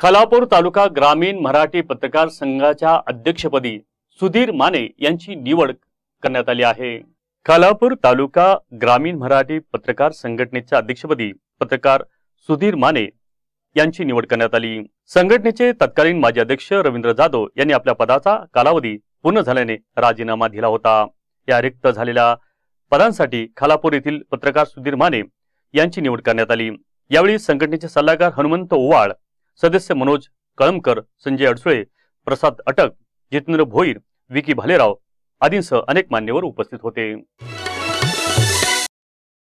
खालापूर तालुका ग्रामीण मराठी पत्रकार संघाच्या अध्यक्षपदी सुधीर माने यांची निवड करण्यात आली आहे खालापूर तालुका ग्रामीण मराठी पत्रकार संघटनेच्या अध्यक्षपदी पत्रकार सुधीर माने यांची निवड करण्यात आली संघटनेचे तत्कालीन माजी अध्यक्ष रवींद्र जाधव यांनी आपल्या पदाचा कालावधी पूर्ण झाल्याने राजीनामा दिला होता या रिक्त झालेल्या पदांसाठी खालापूर येथील पत्रकार सुधीर माने यांची निवड करण्यात आली यावेळी संघटनेचे सल्लागार हनुमंत ओवाळ सदस्य मनोज कळमकर संजय अडसुळे प्रसाद अटक जितेंद्र भोईर विकी भालेराव आदींसह अनेक मान्यवर उपस्थित होते